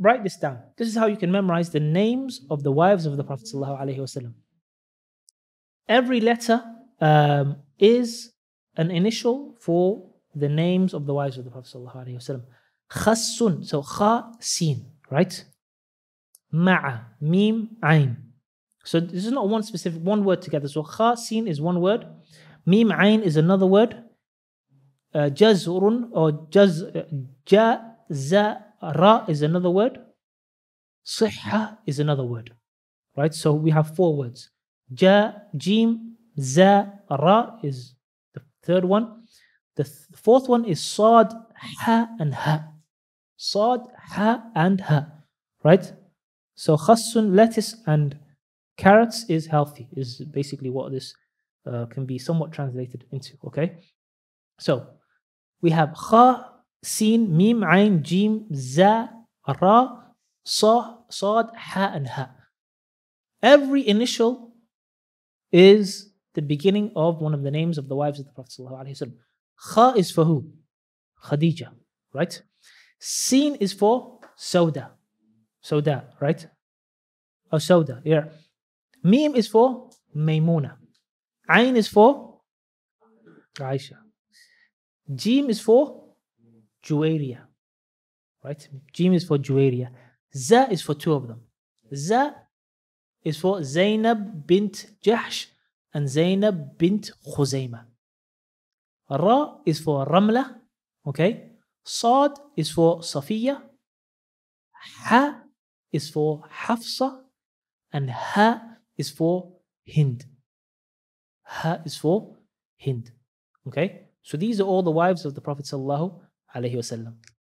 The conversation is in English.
write this down. This is how you can memorize the names of the wives of the Prophet. ﷺ. Every letter um, is an initial for the names of the wives of the Prophet. ﷺ. Khassun, so kha sin, right? Ma'a, mim, ain. So this is not one specific one word together. So kha sin is one word, mim ain is another word. Uh, or jaz uh, ja za Ra is another word. Sihha is another word. Right? So we have four words. Ja, Jim, Za, Ra is the third one. The th- fourth one is Sad, Ha, and Ha. Sad, Ha, and Ha. Right? So khassun, lettuce, and carrots is healthy, is basically what this uh, can be somewhat translated into. Okay? So we have Kha, seen, mim, ain, jim, za, ra, sa, sad, ha, and ha. Every initial is the beginning of one of the names of the wives of the Prophet. ﷺ. Kha is for who? Khadija, right? Sin is for Sauda. Sauda, right? Oh, Sauda, yeah. Mim is for Maymuna. Ain is for Aisha. Jim is for Juwaria. Right? Jim is for Juwaria. Za is for two of them. Za is for Zainab bint Jahsh and Zainab bint Khuzaima. Ra is for Ramla. Okay? Saad is for Safiya. Ha is for Hafsa. And Ha is for Hind. Ha is for Hind. Okay? So these are all the wives of the Prophet sallallahu عليه وسلم